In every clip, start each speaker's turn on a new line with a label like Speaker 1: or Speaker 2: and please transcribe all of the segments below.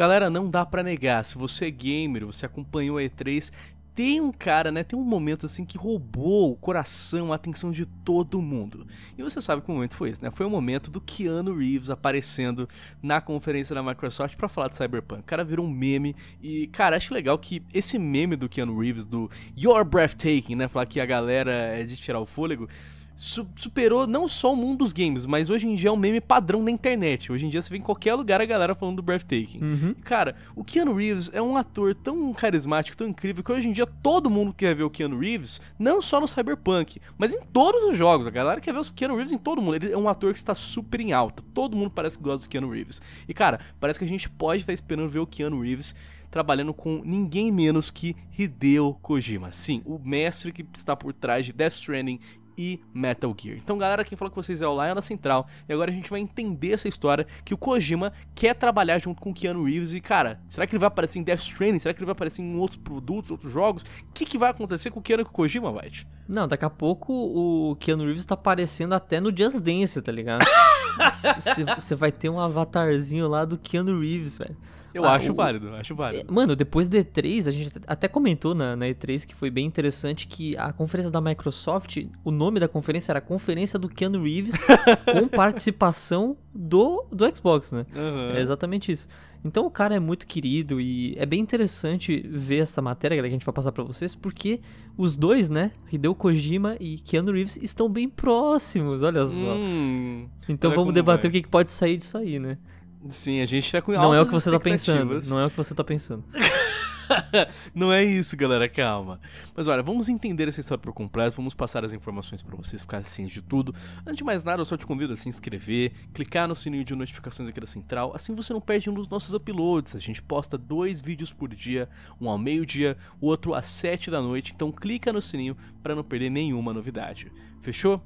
Speaker 1: Galera, não dá para negar, se você é gamer, você acompanhou a E3, tem um cara, né, tem um momento assim que roubou o coração, a atenção de todo mundo. E você sabe que momento foi esse, né? Foi o momento do Keanu Reeves aparecendo na conferência da Microsoft para falar de Cyberpunk. O cara virou um meme e, cara, acho legal que esse meme do Keanu Reeves do You're Breathtaking, né, falar que a galera é de tirar o fôlego, superou não só o mundo dos games, mas hoje em dia é um meme padrão na internet. Hoje em dia você vê em qualquer lugar a galera falando do Breathtaking. Uhum. Cara, o Keanu Reeves é um ator tão carismático, tão incrível, que hoje em dia todo mundo quer ver o Keanu Reeves, não só no Cyberpunk, mas em todos os jogos. A galera quer ver o Keanu Reeves em todo mundo. Ele é um ator que está super em alta. Todo mundo parece que gosta do Keanu Reeves. E cara, parece que a gente pode estar esperando ver o Keanu Reeves trabalhando com ninguém menos que Hideo Kojima. Sim, o mestre que está por trás de Death Stranding e Metal Gear. Então, galera, quem falou com vocês é o Lion Central. E agora a gente vai entender essa história que o Kojima quer trabalhar junto com o Keanu Reeves. E, cara, será que ele vai aparecer em Death Stranding? Será que ele vai aparecer em outros produtos, outros jogos? O que, que vai acontecer com o Keanu e com o Kojima, White?
Speaker 2: Não, daqui a pouco o Keanu Reeves tá aparecendo até no Just Dance, tá ligado?
Speaker 1: Você
Speaker 2: vai ter um avatarzinho lá do Keanu Reeves, velho. Eu ah, acho o... válido, acho válido. É, mano, depois da E3, a gente até comentou na, na, E3 que foi bem interessante que a conferência da Microsoft, o nome da conferência era Conferência do Keanu Reeves com participação do, do Xbox, né? Uhum. É exatamente isso. Então o cara é muito querido e é bem interessante ver essa matéria que a gente vai passar para vocês, porque os dois, né, Hideo Kojima e Keanu Reeves estão bem próximos, olha só. Hum, então olha vamos debater vai. o que pode sair disso aí, né?
Speaker 1: Sim, a gente tá com Não é o que você tá pensando. Não é o que você tá pensando. não é isso, galera, calma. Mas olha, vamos entender essa história por completo, vamos passar as informações para vocês ficarem cientes de tudo. Antes de mais nada, eu só te convido a se inscrever, clicar no sininho de notificações aqui da central, assim você não perde um dos nossos uploads. A gente posta dois vídeos por dia, um ao meio-dia, o outro às 7 da noite, então clica no sininho para não perder nenhuma novidade. Fechou?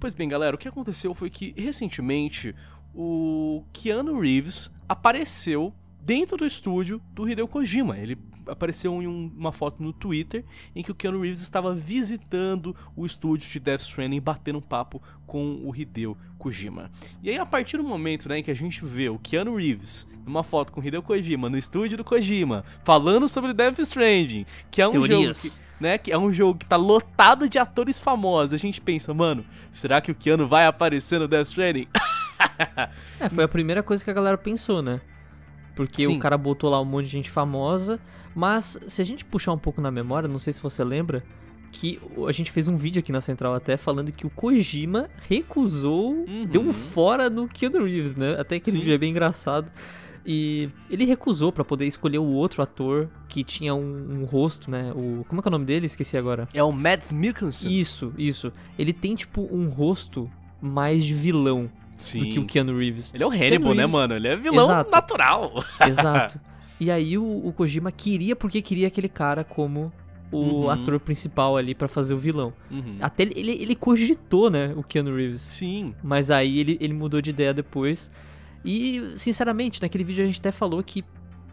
Speaker 1: Pois bem, galera, o que aconteceu foi que recentemente o Keanu Reeves apareceu dentro do estúdio do Hideo Kojima. Ele apareceu em um, uma foto no Twitter em que o Keanu Reeves estava visitando o estúdio de Death Stranding batendo um papo com o Hideo Kojima. E aí a partir do momento né, em que a gente vê o Keanu Reeves numa foto com o Hideo Kojima no estúdio do Kojima falando sobre Death Stranding, que é um Teorias. jogo que, né, que é um jogo que tá lotado de atores famosos, a gente pensa, mano, será que o Keanu vai aparecer no Death Stranding?
Speaker 2: é, foi a primeira coisa que a galera pensou, né? Porque Sim. o cara botou lá um monte de gente famosa. Mas se a gente puxar um pouco na memória, não sei se você lembra, que a gente fez um vídeo aqui na Central até falando que o Kojima recusou, uhum. deu um uhum. fora no Keanu Reeves, né? Até que ele é bem engraçado. E ele recusou para poder escolher o outro ator que tinha um, um, rosto, né? O, como é que é o nome dele? Esqueci agora. É o Mads Mikkelsen. Isso, isso. Ele tem, tipo, um rosto mais de vilão. Sim. do que o Keanu Reeves. Ele é o Hannibal, né, mano? Ele é vilão Exato. natural. Exato. E aí o, o, Kojima queria porque queria aquele cara como o uhum. ator principal ali para fazer o vilão. Uhum. Até ele, ele, ele, cogitou, né, o Keanu Reeves. Sim. Mas aí ele, ele mudou de ideia depois. E, sinceramente, naquele vídeo a gente até falou que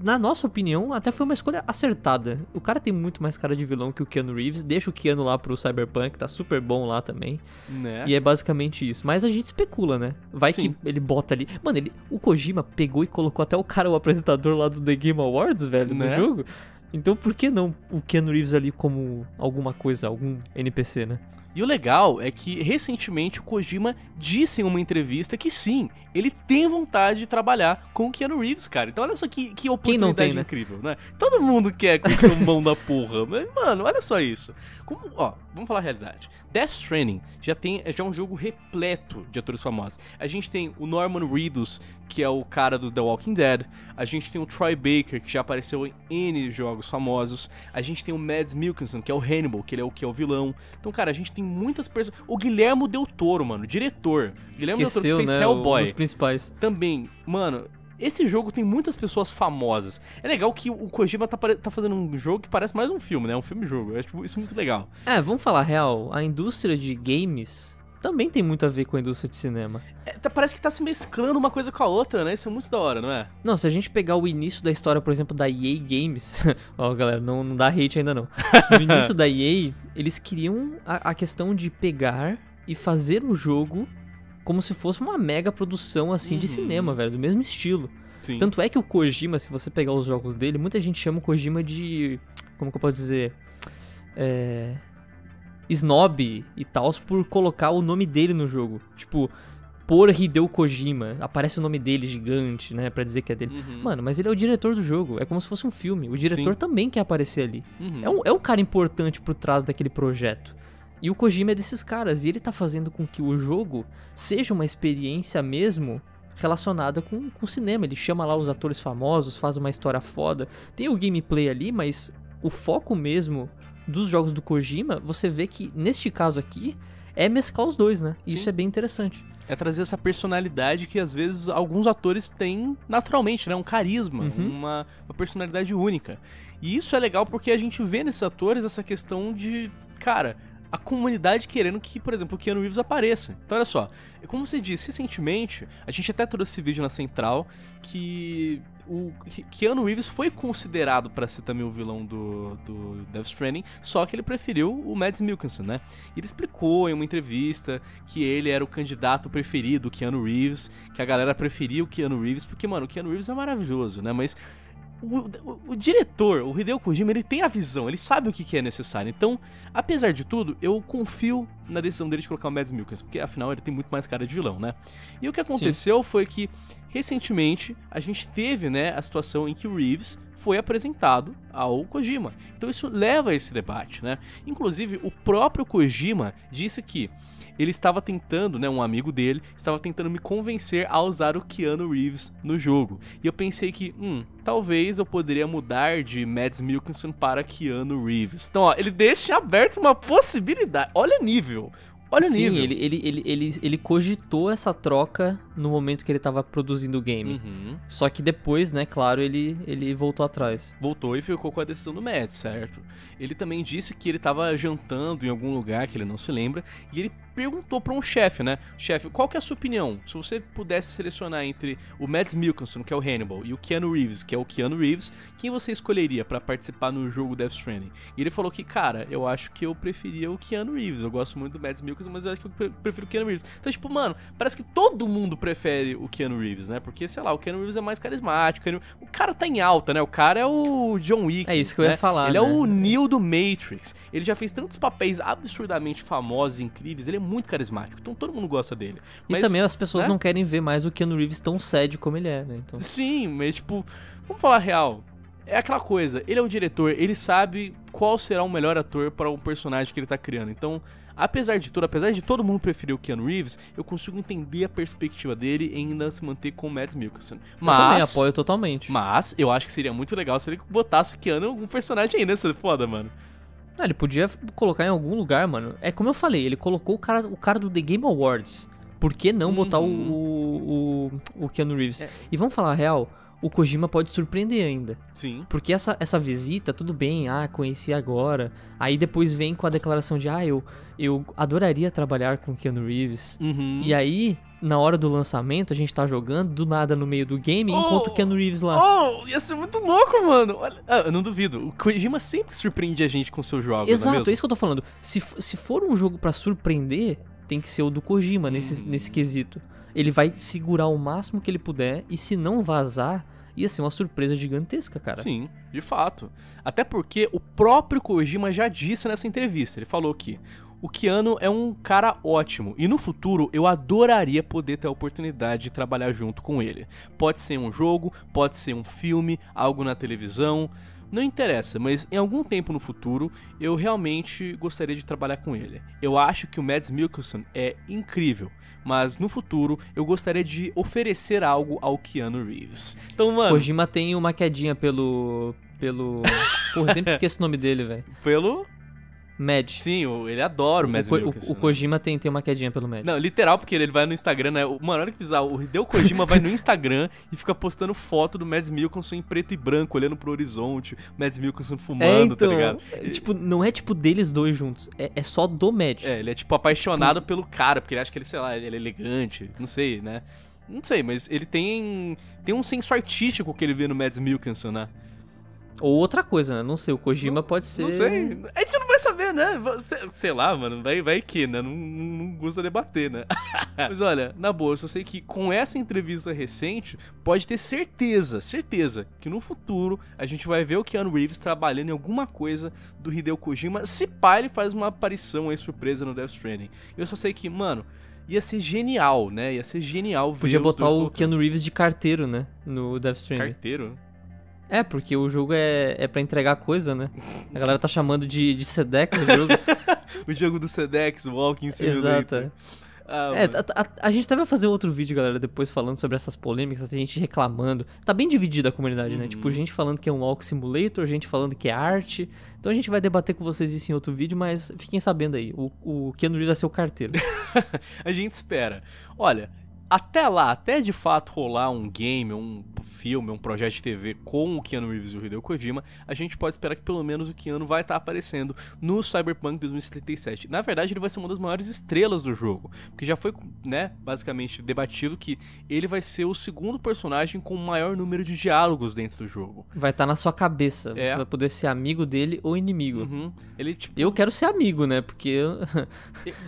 Speaker 2: na nossa opinião, até foi uma escolha acertada. O cara tem muito mais cara de vilão que o Keanu Reeves. Deixa o Keanu lá pro Cyberpunk, tá super bom lá também. Né? E é basicamente isso. Mas a gente especula, né? Vai Sim. que ele bota ali. Mano, ele, o Kojima pegou e colocou até o cara, o apresentador lá do The Game Awards, velho, né? do jogo. Então por que não o Keanu Reeves ali como alguma coisa, algum NPC, né?
Speaker 1: E o legal é que recentemente o Kojima disse em uma entrevista que sim, ele tem vontade de trabalhar com o Keanu Reeves, cara. Então olha só que, que oportunidade tem, né? incrível, né? Todo mundo quer com seu mão da porra, mas mano, olha só isso. Como, ó, vamos falar a realidade. Death Stranding já tem já é um jogo repleto de atores famosos. A gente tem o Norman Reedus, que é o cara do The Walking Dead. A gente tem o Troy Baker, que já apareceu em N jogos famosos. A gente tem o Mads Mikkelsen, que é o Hannibal, que ele é o que é o vilão. Então, cara, a gente tem muitas pessoas. O Guilhermo Del Toro, mano, diretor. Guilhermo Esqueceu, Del Toro fez né, Hellboy. Um dos principais. Também, mano. Esse jogo tem muitas pessoas famosas. É legal que o Kojima tá, tá fazendo um jogo que parece mais um filme, né? Um filme-jogo. Eu acho isso muito legal.
Speaker 2: É, vamos falar real. A indústria de games também tem muito a ver com a indústria de cinema.
Speaker 1: É, tá, parece que tá se mesclando uma coisa com a outra, né? Isso é muito da hora, não é?
Speaker 2: Não, se a gente pegar o início da história, por exemplo, da EA Games. Ó, galera, não, não dá hate ainda não. No início da EA, eles queriam a, a questão de pegar e fazer o jogo como se fosse uma mega produção assim uhum. de cinema, velho, do mesmo estilo. Sim. Tanto é que o Kojima, se você pegar os jogos dele, muita gente chama o Kojima de. Como que eu posso dizer? É, snob e tal por colocar o nome dele no jogo. Tipo, por Hideo Kojima, aparece o nome dele gigante, né, para dizer que é dele. Uhum. Mano, mas ele é o diretor do jogo, é como se fosse um filme. O diretor Sim. também quer aparecer ali. Uhum. É, um, é um cara importante por trás daquele projeto. E o Kojima é desses caras, e ele tá fazendo com que o jogo seja uma experiência mesmo relacionada com o cinema. Ele chama lá os atores famosos, faz uma história foda, tem o gameplay ali, mas o foco mesmo dos jogos do Kojima, você vê que neste caso aqui é mesclar os dois, né? Isso é bem interessante.
Speaker 1: É trazer essa personalidade que às vezes alguns atores têm naturalmente, né? Um carisma, uhum. uma, uma personalidade única. E isso é legal porque a gente vê nesses atores essa questão de, cara, a comunidade querendo que, por exemplo, o Keanu Reeves apareça. Então, olha só, como você disse, recentemente, a gente até trouxe esse vídeo na Central, que o Keanu Reeves foi considerado para ser também o vilão do, do Death Stranding, só que ele preferiu o Mads Mikkelsen, né? Ele explicou em uma entrevista que ele era o candidato preferido, o Keanu Reeves, que a galera preferia o Keanu Reeves, porque, mano, o Keanu Reeves é maravilhoso, né? Mas o, o, o, diretor, o Hideo Kojima, ele tem a visão, ele sabe o que, que é necessário. Então, apesar de tudo, eu confio na decisão dele de colocar o Mads Mikkelsen, porque afinal ele tem muito mais cara de vilão, né? E o que aconteceu Sim. foi que recentemente a gente teve, né, a situação em que o Reeves foi apresentado ao Kojima. Então isso leva a esse debate, né? Inclusive, o próprio Kojima disse que ele estava tentando, né, um amigo dele, estava tentando me convencer a usar o Keanu Reeves no jogo. E eu pensei que, hum, talvez eu poderia mudar de Mads Mikkelsen para Keanu Reeves. Então, ó, ele deixa aberto uma possibilidade. Olha nível. Olha Sim, nível. Sim, ele, ele, ele, ele, ele cogitou essa troca no
Speaker 2: momento que ele estava produzindo o game. Uhum. Só que depois, né, claro, ele, ele voltou atrás.
Speaker 1: Voltou e ficou com a decisão do Matt, certo? Ele também disse que ele estava jantando em algum lugar que ele não se lembra e ele perguntou para um chefe, né? Chefe, qual que é a sua opinião? Se você pudesse selecionar entre o Mads Mikkelsen, que é o Hannibal, e o Keanu Reeves, que é o Keanu Reeves, quem você escolheria para participar no jogo Death Stranding? E ele falou que, cara, eu acho que eu preferia o Keanu Reeves. Eu gosto muito do Mads Mikkelsen, mas eu acho que eu prefiro o Keanu Reeves. Então, tipo, mano, parece que todo mundo prefere o Keanu Reeves, né? Porque, sei lá, o Keanu Reeves é mais carismático. O cara tá em alta, né? O cara é o John Wick. É isso que eu ia né? falar. Ele é né? é o Neil do Matrix. Ele já fez tantos papéis absurdamente famosos e incríveis. Ele é muito carismático. Então todo mundo gosta dele.
Speaker 2: Mas, e também as pessoas né? não querem ver mais o Keanu Reeves tão sério como ele é, né? Então...
Speaker 1: Sim, mas tipo, vamos falar real é aquela coisa, ele é um diretor, ele sabe qual será o melhor ator para um personagem que ele tá criando. Então, Apesar de tudo, apesar de todo mundo preferir o Keanu Reeves, eu consigo entender a perspectiva dele e ainda se manter com o Mads Mikkelsen. Mas, eu também apoio totalmente. Mas eu acho que seria muito legal se ele botasse o Keanu em algum personagem ainda, seria foda, mano. Ah, ele podia colocar em algum lugar, mano.
Speaker 2: É como eu falei, ele colocou o cara, o cara do The Game Awards. Por que não botar o, uhum. o, o Keanu Reeves? É. E vamos falar a real, o Kojima pode surpreender ainda. Sim. Porque essa, essa visita, tudo bem, ah, conheci agora. Aí depois vem com a declaração de, ah, eu, eu adoraria trabalhar com Keanu Reeves. Uhum. E aí, na hora do lançamento, a gente tá jogando, do nada no meio do game, oh, encontra o Keanu Reeves lá.
Speaker 1: Oh, ia ser muito louco, mano. Olha, ah, eu não duvido. O Kojima sempre surpreende a gente com seus jogos. É Exato, é, é,
Speaker 2: isso que eu tô falando. Se, se for um jogo para surpreender, tem que ser o do Kojima nesse, uhum. nesse quesito. Ele vai segurar
Speaker 1: o máximo que ele puder e se não vazar, ia ser uma surpresa gigantesca, cara. Sim, de fato. Até porque o próprio Kojima já disse nessa entrevista, ele falou que o Keanu é um cara ótimo e no futuro eu adoraria poder ter a oportunidade de trabalhar junto com ele. Pode ser um jogo, pode ser um filme, algo na televisão, não interessa, mas em algum tempo no futuro eu realmente gostaria de trabalhar com ele. Eu acho que o Mads Mikkelsen é incrível, mas no futuro eu gostaria de oferecer algo ao Keanu Reeves.
Speaker 2: Então, mano. Kojima tem uma quedinha pelo. pelo. Porra, eu sempre esqueço o nome dele, velho.
Speaker 1: Pelo. Mad. Sim, ele adora
Speaker 2: o Mads o, o, o né? Kojima tem, tem uma quedinha pelo Mad.
Speaker 1: Não, literal, porque ele vai no Instagram, né? O- Mano, olha que bizarro. O Hideo Kojima vai no Instagram e fica postando foto do Mads Mikkelsen em preto e branco, olhando pro horizonte, o Mads Mikkelsen fumando, é, tá então, tá ligado? é,
Speaker 2: tipo, não é tipo deles dois juntos, é, é só do
Speaker 1: Mad. É, ele é, tipo, apaixonado tipo, pelo cara, porque ele acha que ele, sei lá, ele é elegante, não sei, né? Não sei, mas ele tem tem um senso artístico que ele vê no Mads Milkinson, né? Ou outra coisa, né? Não sei, o Kojima pode ser... Não sei. É né? Você, sei lá, mano, vai, vai que, né? Não, não, não gosta de bater, né? Mas olha, na boa, eu só sei que com essa entrevista recente, pode ter certeza, certeza, que no futuro a gente vai ver o Keanu Reeves trabalhando em alguma coisa do Hideo Kojima. Se pá, ele faz uma aparição aí surpresa no Death Stranding. Eu só sei que, mano, ia ser genial, né? Ia ser genial ver Podia botar o colocando.
Speaker 2: Keanu Reeves de carteiro, né? No Death Stranding. Carteiro? É, porque o jogo é, é para entregar coisa, né? A galera tá chamando de, de Sedex o jogo. o jogo do
Speaker 1: Sedex, Walking Simulator. Exato. É. Ah, é,
Speaker 2: a, a, a, gente até vai fazer outro vídeo, galera, depois falando sobre essas polêmicas, assim, a gente reclamando. Tá bem dividida a comunidade, uhum. né? Tipo, uhum. gente falando que é um walk simulator, gente falando que é arte. Então a gente vai debater com vocês isso em outro vídeo, mas fiquem sabendo aí, o, o Keanu Reeves vai ser o carteiro.
Speaker 1: a gente espera. Olha, até lá, até de fato rolar um game, um filme, um projeto de TV com o Keanu Reeves e o Hideo Kojima, a gente pode esperar que pelo menos o Keanu vai estar tá aparecendo no Cyberpunk 2077. Na verdade, ele vai ser uma das maiores estrelas do jogo, porque já foi, né, basicamente debatido que ele vai ser o segundo personagem com o maior número de diálogos dentro do jogo.
Speaker 2: Vai estar tá na sua cabeça, é. você vai poder ser amigo dele ou inimigo. Uhum. Ele tipo... Eu quero ser amigo, né, porque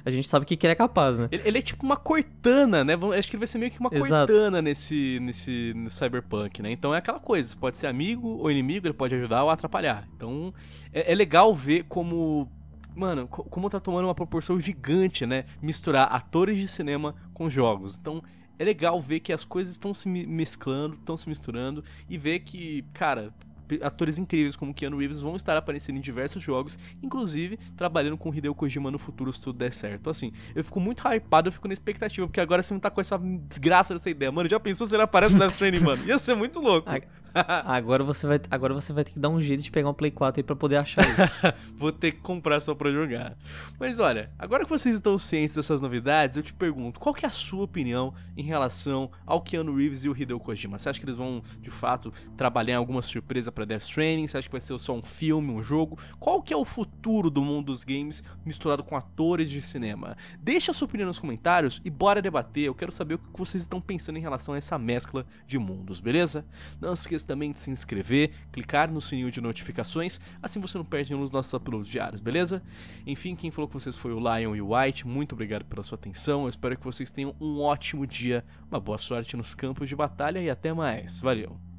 Speaker 2: a gente sabe o que ele é capaz, né?
Speaker 1: Ele, ele é tipo uma cortana, né? Acho que que ele vai ser meio que uma Exato. coitana nesse, nesse, cyberpunk, né? Então é aquela coisa, pode ser amigo ou inimigo, ele pode ajudar ou atrapalhar. Então é, é legal ver como mano, como tá tomando uma proporção gigante, né? Misturar atores de cinema com jogos. Então, é legal ver que as coisas estão se mesclando, estão se misturando e ver que, cara, atores incríveis como Keanu Reeves vão estar aparecendo em diversos jogos, inclusive trabalhando com Hideo Kojima no futuro se tudo der certo. Assim, eu fico muito hypado, eu fico na expectativa, porque agora você não tá com essa desgraça dessa ideia. Mano, já pensou se ele aparece no Death Stranding, mano? Ia ser muito louco agora, você vai, agora você vai ter que dar um jeito de pegar um Play 4 aí pra poder achar isso. Vou ter que comprar só pra jogar. Mas olha, agora que vocês estão cientes dessas novidades, eu te pergunto, qual que é a sua opinião em relação ao Keanu Reeves e o Hideo Kojima? Você acha que eles vão, de fato, trabalhar em alguma surpresa para Death Stranding? Você acha que vai ser só um filme, um jogo? Qual que é o futuro do mundo dos games misturado com atores de cinema? Deixa a sua opinião nos comentários e bora debater. Eu quero saber o que vocês estão pensando em relação a essa mescla de mundos, beleza? Não se esqueça também de se inscrever, clicar no sininho de notificações, assim você não perde nenhum dos nossos uploads diários, beleza? Enfim, quem falou com vocês foi o Lion e o White, muito obrigado pela sua atenção, eu espero que vocês tenham um ótimo dia, uma boa sorte nos campos de batalha e até mais, valeu!